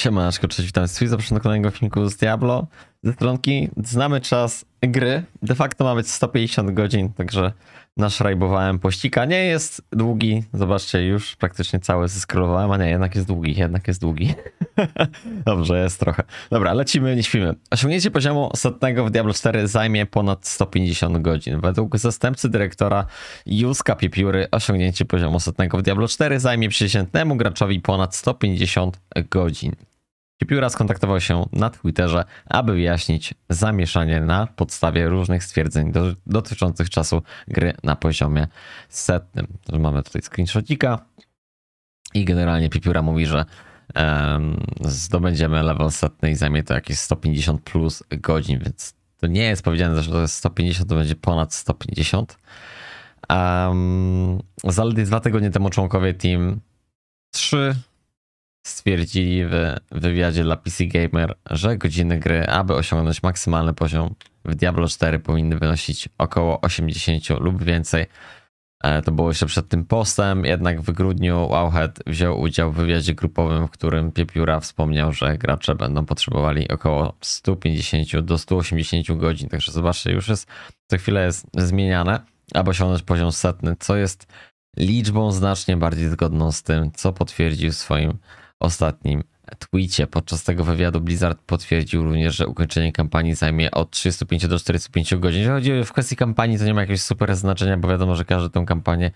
Siemaneczko, cześć, witam z zapraszam do kolejnego filmiku z Diablo. Ze stronki znamy czas gry, de facto ma być 150 godzin, także naszrajbowałem pościka. Nie jest długi, zobaczcie, już praktycznie cały zeskrolowałem, a nie, jednak jest długi, jednak jest długi. Dobrze, jest trochę. Dobra, lecimy, nie śpimy. Osiągnięcie poziomu ostatniego w Diablo 4 zajmie ponad 150 godzin. Według zastępcy dyrektora Juska Piepióry osiągnięcie poziomu ostatniego w Diablo 4 zajmie przeciętnemu graczowi ponad 150 godzin. Pipiura skontaktował się na Twitterze, aby wyjaśnić zamieszanie na podstawie różnych stwierdzeń do, dotyczących czasu gry na poziomie setnym. Mamy tutaj screenshotika i generalnie Pipiura mówi, że um, zdobędziemy level setny i zajmie to jakieś 150 plus godzin, więc to nie jest powiedziane, że to jest 150, to będzie ponad 150. Um, zaledwie dwa tygodnie temu członkowie team 3 stwierdzili w wywiadzie dla PC Gamer, że godziny gry, aby osiągnąć maksymalny poziom w Diablo 4 powinny wynosić około 80 lub więcej. E, to było jeszcze przed tym postem, jednak w grudniu Wowhead wziął udział w wywiadzie grupowym, w którym Piepiura wspomniał, że gracze będą potrzebowali około 150 do 180 godzin. Także zobaczcie, już jest co chwilę jest zmieniane, aby osiągnąć poziom setny, co jest liczbą znacznie bardziej zgodną z tym, co potwierdził w swoim ostatnim tweetie. Podczas tego wywiadu Blizzard potwierdził również, że ukończenie kampanii zajmie od 35 do 45 godzin. Jeżeli chodzi w kwestii kampanii, to nie ma jakiegoś super znaczenia, bo wiadomo, że każdy tę kampanię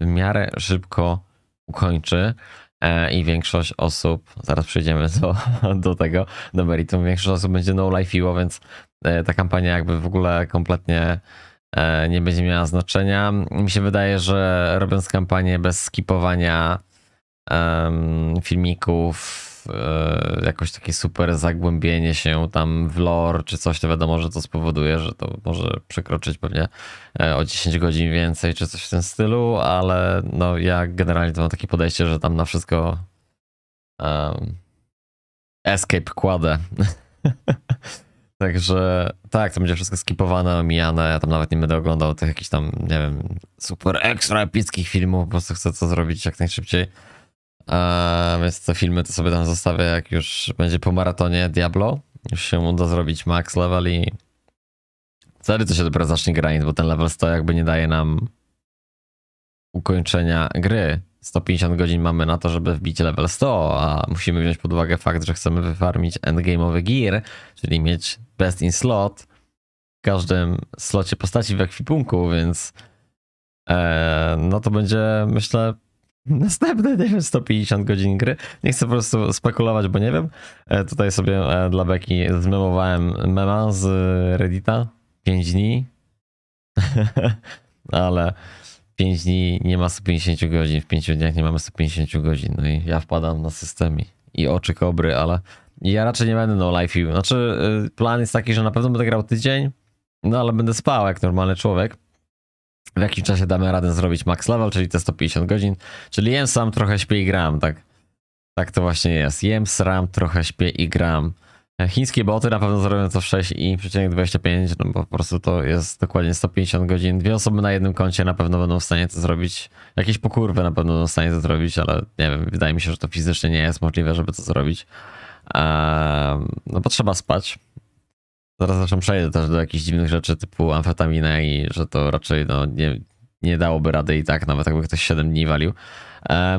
w miarę szybko ukończy e, i większość osób, zaraz przejdziemy do, do tego, do meritum, większość osób będzie no life więc e, ta kampania jakby w ogóle kompletnie e, nie będzie miała znaczenia. Mi się wydaje, że robiąc kampanię bez skipowania um, filmików, e, jakoś takie super zagłębienie się tam w lore czy coś, to wiadomo, że to spowoduje, że to może przekroczyć pewnie e, o 10 godzin więcej czy coś w tym stylu, ale no ja generalnie to mam takie podejście, że tam na wszystko um, escape kładę. Także tak, to będzie wszystko skipowane, omijane. Ja tam nawet nie będę oglądał tych jakichś tam, nie wiem, super ekstra epickich filmów. Po prostu chcę to zrobić jak najszybciej więc te filmy to sobie tam zostawię, jak już będzie po maratonie Diablo. Już się uda zrobić max level i wtedy to się dopiero zacznie grać, bo ten level 100 jakby nie daje nam ukończenia gry. 150 godzin mamy na to, żeby wbić level 100, a musimy wziąć pod uwagę fakt, że chcemy wyfarmić endgame'owy gear, czyli mieć best in slot w każdym slocie postaci w ekwipunku, więc e, no to będzie, myślę, Następne, 150 godzin gry. Nie chcę po prostu spekulować, bo nie wiem. E, tutaj sobie e, dla Beki zmemowałem mema z Reddita. 5 dni. Ale 5 dni nie ma 150 godzin. W 5 dniach nie mamy 150 godzin. No i ja wpadam na system i, oczy kobry, ale ja raczej nie będę no life you. Znaczy, e, plan jest taki, że na pewno będę grał tydzień, no ale będę spał jak normalny człowiek w jakim czasie damy radę zrobić max level, czyli te 150 godzin. Czyli jem sam, trochę śpię i gram, tak. Tak to właśnie jest. Jem, sram, trochę śpię i gram. E, chińskie boty na pewno zrobią to w 6,25, no bo po prostu to jest dokładnie 150 godzin. Dwie osoby na jednym koncie na pewno będą w stanie to zrobić. Jakieś pokurwy na pewno będą w stanie to zrobić, ale nie wiem, wydaje mi się, że to fizycznie nie jest możliwe, żeby to zrobić. Eee, no bo trzeba spać. Zaraz zresztą przejdę też do jakichś dziwnych rzeczy typu amfetamina i że to raczej no, nie, nie dałoby rady i tak, nawet jakby ktoś 7 dni walił.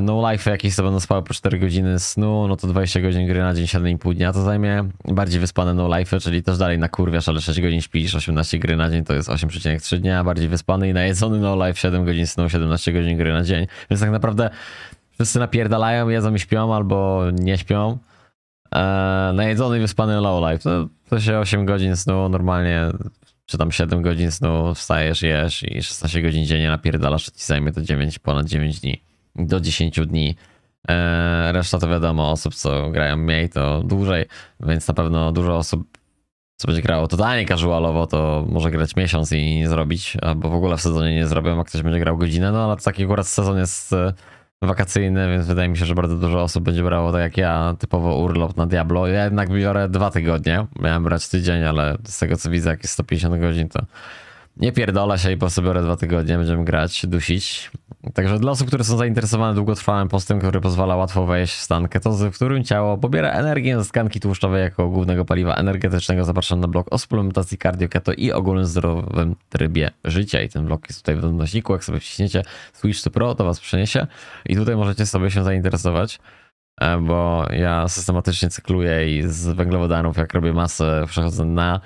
No life jakieś to będą spały po 4 godziny snu, no to 20 godzin gry na dzień, 7,5 dnia to zajmie. Bardziej wyspane no life, czyli też dalej na kurwiasz, ale 6 godzin śpisz, 18 gry na dzień to jest 8,3 dnia. Bardziej wyspany i najedzony no life, 7 godzin snu, 17 godzin gry na dzień. Więc tak naprawdę wszyscy napierdalają, jedzą i śpią albo nie śpią. Eee, najedzony i wyspany lowlife. No, to się 8 godzin snu normalnie, czy tam 7 godzin snu wstajesz, jesz i 16 godzin dziennie napierdalasz, to ci zajmie to 9, ponad 9 dni. Do 10 dni. Eee, reszta to wiadomo, osób co grają mniej to dłużej, więc na pewno dużo osób co będzie grało totalnie casualowo, to może grać miesiąc i nie zrobić, albo w ogóle w sezonie nie zrobią, a ktoś będzie grał godzinę, no ale taki akurat sezon jest e, wakacyjny, więc wydaje mi się, że bardzo dużo osób będzie brało, tak jak ja, typowo urlop na Diablo. Ja jednak biorę dwa tygodnie. Miałem brać tydzień, ale z tego co widzę, jakieś 150 godzin, to nie pierdola się i po sobie biorę dwa tygodnie, będziemy grać, dusić. Także dla osób, które są zainteresowane długotrwałym postem, który pozwala łatwo wejść w stankę, to w którym ciało pobiera energię ze tkanki tłuszczowej jako głównego paliwa energetycznego, zapraszam na blok o suplementacji keto i ogólnym zdrowym trybie życia. I ten blok jest tutaj w odnośniku, jak sobie wciśniecie Switch to Pro, to was przeniesie i tutaj możecie sobie się zainteresować. E, bo ja systematycznie cykluję i z węglowodanów, jak robię masę, przechodzę na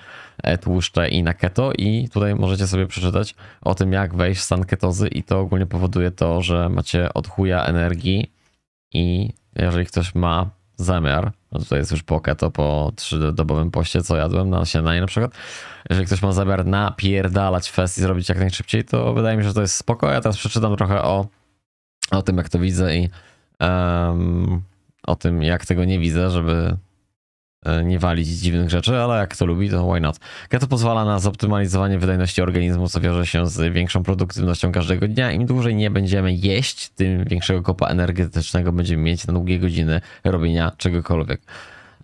e, tłuszcze i na keto i tutaj możecie sobie przeczytać o tym, jak wejść w stan ketozy i to ogólnie powoduje to, że macie od chuja energii i jeżeli ktoś ma zamiar, no tutaj jest już po keto, po trzydobowym poście, co jadłem na śniadanie na przykład, jeżeli ktoś ma zamiar napierdalać fest i zrobić jak najszybciej, to wydaje mi się, że to jest spoko. Ja teraz przeczytam trochę o, o tym, jak to widzę i um, o tym, jak tego nie widzę, żeby e, nie walić dziwnych rzeczy, ale jak to lubi, to why not. Keto pozwala na zoptymalizowanie wydajności organizmu, co wiąże się z większą produktywnością każdego dnia. Im dłużej nie będziemy jeść, tym większego kopa energetycznego będziemy mieć na długie godziny robienia czegokolwiek.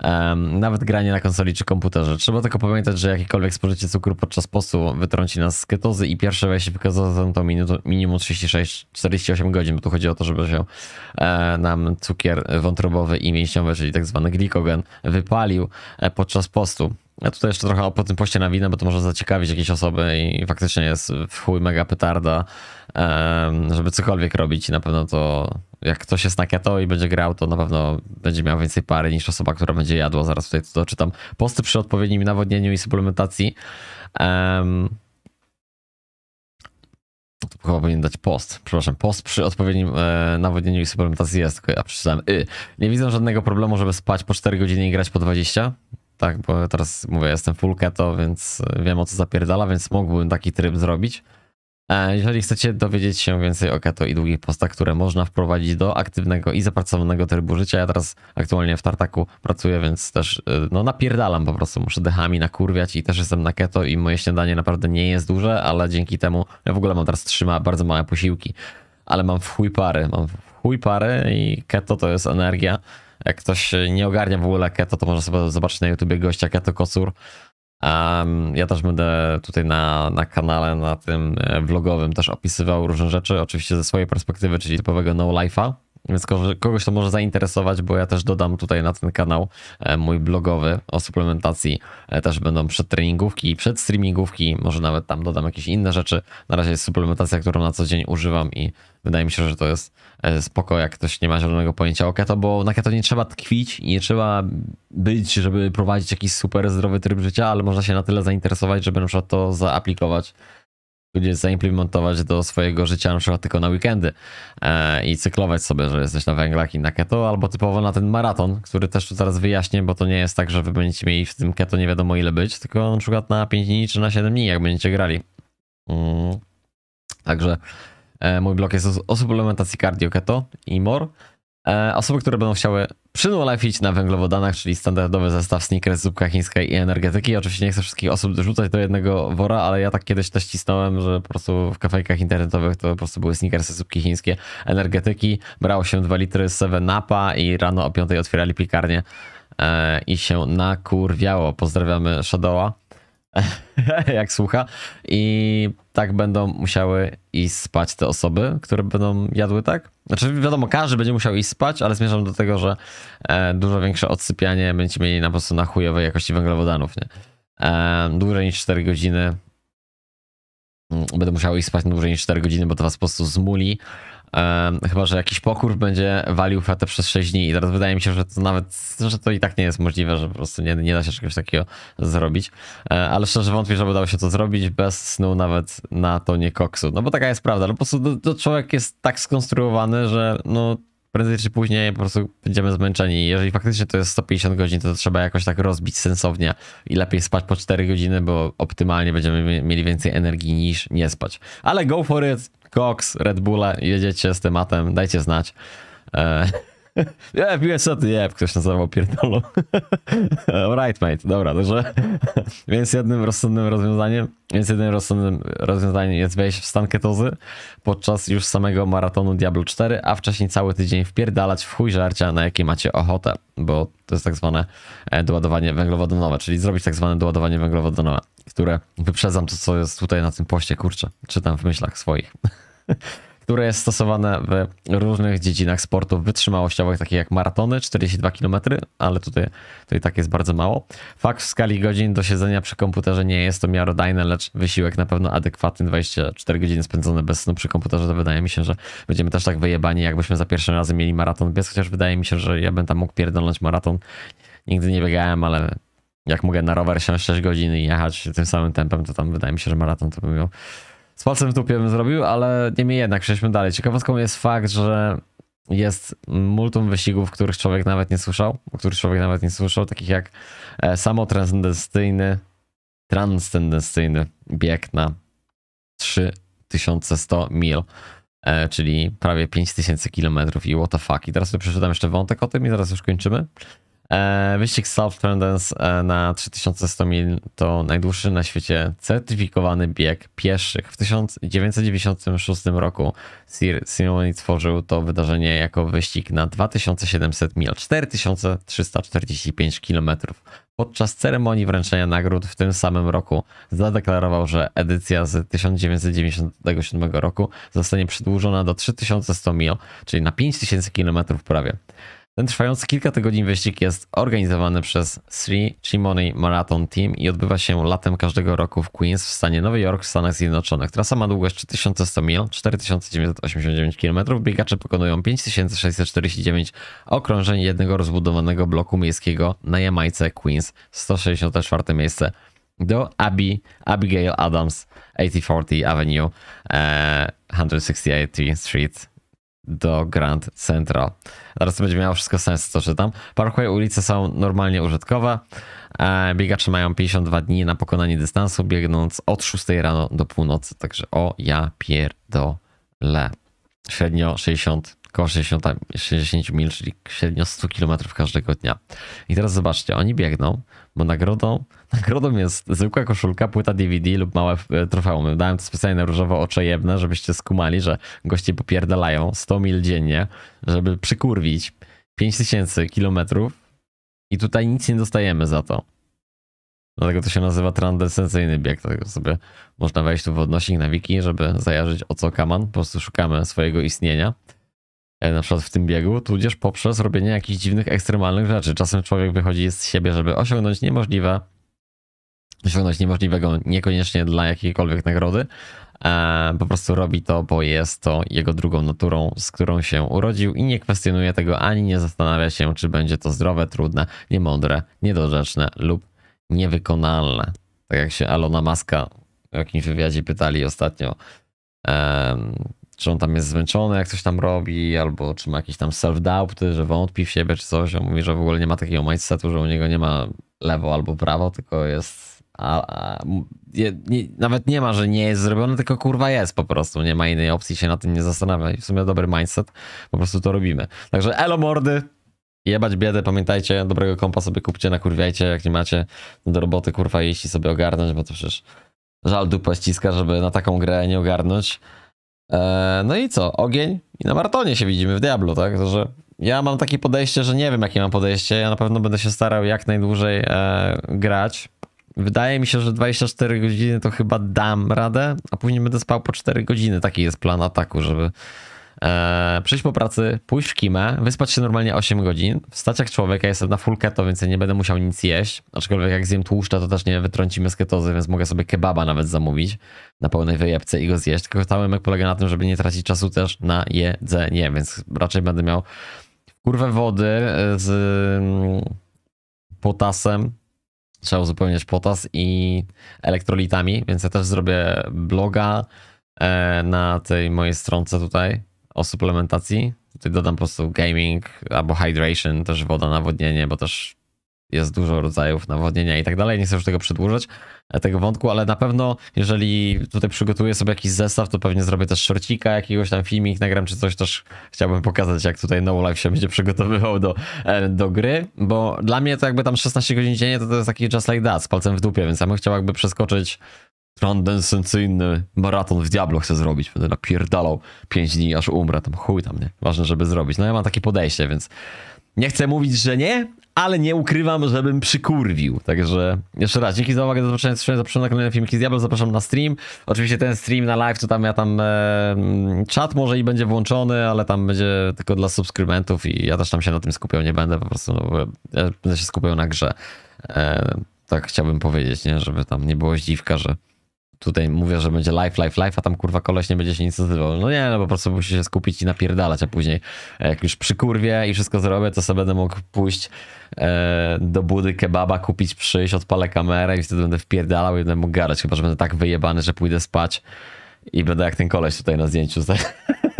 Um, nawet granie na konsoli czy komputerze. Trzeba tylko pamiętać, że jakiekolwiek spożycie cukru podczas postu wytrąci nas z ketozy i pierwsze wejście w ketozę to minimum 36-48 godzin, bo tu chodzi o to, żeby się e, nam cukier wątrobowy i mięśniowy, czyli tak zwany glikogen, wypalił e, podczas postu. Ja tutaj jeszcze trochę po tym poście na bo to może zaciekawić jakieś osoby i faktycznie jest w chuj mega petarda, żeby cokolwiek robić i na pewno to jak ktoś jest na keto i będzie grał, to na pewno będzie miał więcej pary niż osoba, która będzie jadła. Zaraz tutaj to doczytam. Posty przy odpowiednim nawodnieniu i suplementacji. Um, to chyba powinien dać post. Przepraszam, post przy odpowiednim e, nawodnieniu i suplementacji jest, tylko ja przeczytałem. Y. Nie widzę żadnego problemu, żeby spać po 4 godziny i grać po 20. Tak, bo teraz mówię, jestem full keto, więc wiem o co zapierdala, więc mógłbym taki tryb zrobić. E, jeżeli chcecie dowiedzieć się więcej o keto i długich postach, które można wprowadzić do aktywnego i zapracowanego trybu życia, ja teraz aktualnie w tartaku pracuję, więc też e, no napierdalam po prostu, muszę dechami nakurwiać i też jestem na keto i moje śniadanie naprawdę nie jest duże, ale dzięki temu ja w ogóle mam teraz trzyma bardzo małe posiłki, ale mam w chuj pary, mam w chuj pary i keto to jest energia. Jak ktoś nie ogarnia w ogóle keto, to może sobie zobaczyć na YouTubie gościa Keto kosur. Um, ja też będę tutaj na, na kanale, na tym e, vlogowym też opisywał różne rzeczy, oczywiście ze swojej perspektywy, czyli typowego no-life'a. Więc kogoś to może zainteresować, bo ja też dodam tutaj na ten kanał e, mój blogowy o suplementacji. E, też będą przedtreningówki, przedstreamingówki, może nawet tam dodam jakieś inne rzeczy. Na razie jest suplementacja, którą na co dzień używam i wydaje mi się, że to jest e, spoko, jak ktoś nie ma zielonego pojęcia o keto, bo na keto nie trzeba tkwić i nie trzeba być, żeby prowadzić jakiś super zdrowy tryb życia, ale można się na tyle zainteresować, żeby na przykład to zaaplikować ludzie zaimplementować do swojego życia na przykład tylko na weekendy e, i cyklować sobie, że jesteś na węglach i na keto, albo typowo na ten maraton, który też tu zaraz wyjaśnię, bo to nie jest tak, że wy będziecie mieli w tym keto nie wiadomo ile być, tylko na przykład na 5 dni czy na 7 dni, jak będziecie grali. Mm. Także e, mój blog jest o, o suplementacji cardio keto i more. E, osoby, które będą chciały przynulefić na węglowodanach, czyli standardowy zestaw sneakers, zupka chińska i energetyki. Oczywiście nie chcę wszystkich osób dorzucać do jednego wora, ale ja tak kiedyś też cisnąłem, że po prostu w kafejkach internetowych to po prostu były sneakersy, zupki chińskie, energetyki. Brało się 2 litry 7 Napa i rano o 5 otwierali piekarnię e, i się nakurwiało. Pozdrawiamy Shadowa. jak słucha. I tak będą musiały iść spać te osoby, które będą jadły tak. Znaczy wiadomo, każdy będzie musiał iść spać, ale zmierzam do tego, że e, dużo większe odsypianie będzie mieli na po prostu na chujowej jakości węglowodanów, nie? E, dłużej niż 4 godziny mm, będę musiał iść spać dłużej niż 4 godziny, bo to was po prostu zmuli. Um, chyba, że jakiś pokur będzie walił fetę przez 6 dni. I teraz wydaje mi się, że to nawet, że to i tak nie jest możliwe, że po prostu nie, nie da się czegoś takiego zrobić. E, ale szczerze wątpię, żeby dało się to zrobić bez snu nawet na tonie koksu. No bo taka jest prawda. No po prostu no, to człowiek jest tak skonstruowany, że no prędzej czy później po prostu będziemy zmęczeni. Jeżeli faktycznie to jest 150 godzin, to trzeba jakoś tak rozbić sensownie i lepiej spać po 4 godziny, bo optymalnie będziemy mieli więcej energii niż nie spać. Ale go for it, Cox, Red Bulla, jedziecie z tematem, dajcie znać. E, ja wbiłem soty, jeb, ktoś na zawał pierdolą. Alright, mate, dobra, dobrze. więc jednym rozsądnym rozwiązaniem, więc jednym rozsądnym rozwiązaniem jest wejść w stan ketozy podczas już samego maratonu Diablo 4, a wcześniej cały tydzień wpierdalać w chuj żarcia, na jakie macie ochotę, bo to jest tak zwane e, doładowanie węglowodanowe, czyli zrobić tak zwane doładowanie węglowodanowe, które wyprzedzam to, co jest tutaj na tym poście, kurczę, czytam w myślach swoich. które jest stosowane w różnych dziedzinach sportów wytrzymałościowych, takich jak maratony, 42 km, ale tutaj tutaj tak jest bardzo mało. Fakt w skali godzin do siedzenia przy komputerze nie jest to miarodajne, lecz wysiłek na pewno adekwatny. 24 godziny spędzone bez snu przy komputerze, to wydaje mi się, że będziemy też tak wyjebani, jakbyśmy za pierwszym razem mieli maraton bez chociaż wydaje mi się, że ja bym tam mógł pierdolnąć maraton. Nigdy nie biegałem, ale jak mogę na rower siąść 6 godzin i jechać tym samym tempem, to tam wydaje mi się, że maraton to bym miał z palcem w dupie bym zrobił, ale niemniej jednak przejdźmy dalej. Ciekawostką jest fakt, że jest multum wyścigów, których człowiek nawet nie słyszał, o których człowiek nawet nie słyszał, takich jak e, samotranscendencyjny transcendencyjny bieg na 3100 mil, e, czyli prawie 5000 kilometrów i what the fuck. I teraz sobie przeczytam jeszcze wątek o tym i zaraz już kończymy. E, wyścig South Trendens e, na 3100 mil to najdłuższy na świecie certyfikowany bieg pieszych. W 1996 roku Sir Simoni tworzył to wydarzenie jako wyścig na 2700 mil, 4345 km. Podczas ceremonii wręczenia nagród w tym samym roku zadeklarował, że edycja z 1997 roku zostanie przedłużona do 3100 mil, czyli na 5000 km prawie. Ten trwający kilka tygodni wyścig jest organizowany przez Sri Chimone Marathon Team i odbywa się latem każdego roku w Queens w stanie Nowy Jork w Stanach Zjednoczonych. Trasa ma długość 3100 mil, 4989 km. Biegacze pokonują 5649 okrążeń jednego rozbudowanego bloku miejskiego na Jamajce Queens, 164 miejsce do Abby, Abigail Adams, 8040 Avenue, 168 e, Street, do Grand Central. Teraz to będzie miało wszystko sens, co czytam. Parkway ulice są normalnie użytkowe. E, biegacze mają 52 dni na pokonanie dystansu, biegnąc od 6 rano do północy. Także o ja pierdolę. Średnio 60 około 60, 60 mil, czyli średnio 100 km każdego dnia. I teraz zobaczcie, oni biegną, bo nagrodą, nagrodą jest zwykła koszulka, płyta DVD lub małe e, trofeum. Dałem to specjalnie na różowo oczejebne, żebyście skumali, że goście popierdalają 100 mil dziennie, żeby przykurwić 5000 kilometrów i tutaj nic nie dostajemy za to. Dlatego to się nazywa transcendencyjny bieg. Dlatego tak sobie można wejść tu w odnośnik na wiki, żeby zajarzyć o co kaman. Po prostu szukamy swojego istnienia na przykład w tym biegu, tudzież poprzez robienie jakichś dziwnych, ekstremalnych rzeczy. Czasem człowiek wychodzi z siebie, żeby osiągnąć niemożliwe, osiągnąć niemożliwego niekoniecznie dla jakiejkolwiek nagrody. Po prostu robi to, bo jest to jego drugą naturą, z którą się urodził i nie kwestionuje tego ani nie zastanawia się, czy będzie to zdrowe, trudne, niemądre, niedorzeczne lub niewykonalne. Tak jak się Alona Maska w jakimś wywiadzie pytali ostatnio, czy on tam jest zmęczony, jak coś tam robi, albo czy ma jakieś tam self-doubty, że wątpi w siebie, czy coś. On mówi, że w ogóle nie ma takiego mindsetu, że u niego nie ma lewo albo prawo, tylko jest. A, a nie, nawet nie ma, że nie jest zrobione, tylko kurwa jest po prostu. Nie ma innej opcji, się na tym nie zastanawia. I w sumie dobry mindset, po prostu to robimy. Także elo mordy, jebać biedę, pamiętajcie, dobrego kompa sobie kupcie, nakurwiajcie, jak nie macie no do roboty, kurwa, jeśli sobie ogarnąć, bo to przecież żal dupa ściska, żeby na taką grę nie ogarnąć. E, no i co? Ogień i na maratonie się widzimy w Diablo, tak? Że ja mam takie podejście, że nie wiem, jakie mam podejście. Ja na pewno będę się starał jak najdłużej e, grać. Wydaje mi się, że 24 godziny to chyba dam radę, a później będę spał po 4 godziny. Taki jest plan ataku, żeby e, przyjść po pracy, pójść w kimę, wyspać się normalnie 8 godzin, wstać jak człowiek, ja jestem na full keto, więc ja nie będę musiał nic jeść, aczkolwiek jak zjem tłuszcza, to też nie wytrąci z ketozy, więc mogę sobie kebaba nawet zamówić na pełnej wyjebce i go zjeść, tylko cały polega na tym, żeby nie tracić czasu też na jedzenie, więc raczej będę miał kurwę wody e, z mm, potasem. Trzeba uzupełniać potas i elektrolitami, więc ja też zrobię bloga e, na tej mojej stronce tutaj o suplementacji. Tutaj dodam po prostu gaming albo hydration, też woda, nawodnienie, bo też jest dużo rodzajów nawodnienia i tak dalej. Nie chcę już tego przedłużać, e, tego wątku, ale na pewno, jeżeli tutaj przygotuję sobie jakiś zestaw, to pewnie zrobię też szorcika, jakiegoś tam filmik, nagram czy coś też. Chciałbym pokazać, jak tutaj No Life się będzie przygotowywał do, e, do gry, bo dla mnie to jakby tam 16 godzin dziennie to, to jest taki just like that, z palcem w dupie, więc ja bym chciał jakby przeskoczyć transcendencyjny maraton w Diablo chcę zrobić. Będę napierdalał 5 dni, aż umrę. Tam chuj tam, nie? Ważne, żeby zrobić. No ja mam takie podejście, więc nie chcę mówić, że nie, ale nie ukrywam, żebym przykurwił. Także jeszcze raz, dzięki za uwagę, do zobaczenia, zapraszam na kolejne filmiki z Diablo, zapraszam na stream. Oczywiście ten stream na live, to tam ja tam e, czat może i będzie włączony, ale tam będzie tylko dla subskrybentów i ja też tam się na tym skupiał, nie będę po prostu, no, ja będę się skupiał na grze. E, tak chciałbym powiedzieć, nie? żeby tam nie było zdziwka, że tutaj mówię, że będzie live, live, live, a tam kurwa koleś nie będzie się nic odzywał. No nie, no po prostu musi się skupić i napierdalać, a później e, jak już kurwie i wszystko zrobię, to sobie będę mógł pójść e, do budy kebaba, kupić, przyjść, odpalę kamerę i wtedy będę wpierdalał i będę mógł gadać, chyba, że będę tak wyjebany, że pójdę spać i będę jak ten koleś tutaj na zdjęciu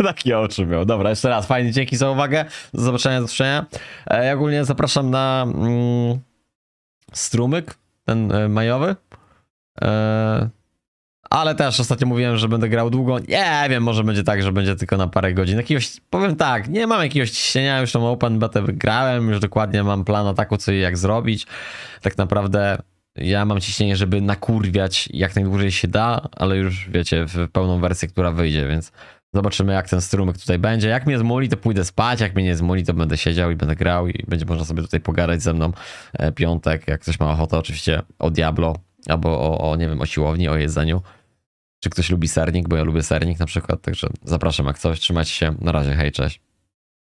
takie oczy miał. Dobra, jeszcze raz, fajnie, dzięki za uwagę, do zobaczenia, do zobaczenia. E, ja ogólnie zapraszam na mm, strumyk, ten e, majowy. E, ale też ostatnio mówiłem, że będę grał długo. Nie wiem, może będzie tak, że będzie tylko na parę godzin. Jakiegoś, powiem tak, nie mam jakiegoś ciśnienia, już tą Open Betę wygrałem, już dokładnie mam plan ataku, co i jak zrobić. Tak naprawdę ja mam ciśnienie, żeby nakurwiać jak najdłużej się da, ale już wiecie, w pełną wersję, która wyjdzie, więc zobaczymy jak ten strumyk tutaj będzie. Jak mnie zmuli, to pójdę spać, jak mnie nie zmuli, to będę siedział i będę grał i będzie można sobie tutaj pogadać ze mną e, piątek, jak ktoś ma ochotę oczywiście o Diablo albo o, o nie wiem, o siłowni, o jedzeniu. Czy ktoś lubi sernik, bo ja lubię sernik na przykład, także zapraszam jak coś, trzymajcie się, na razie, hej, cześć.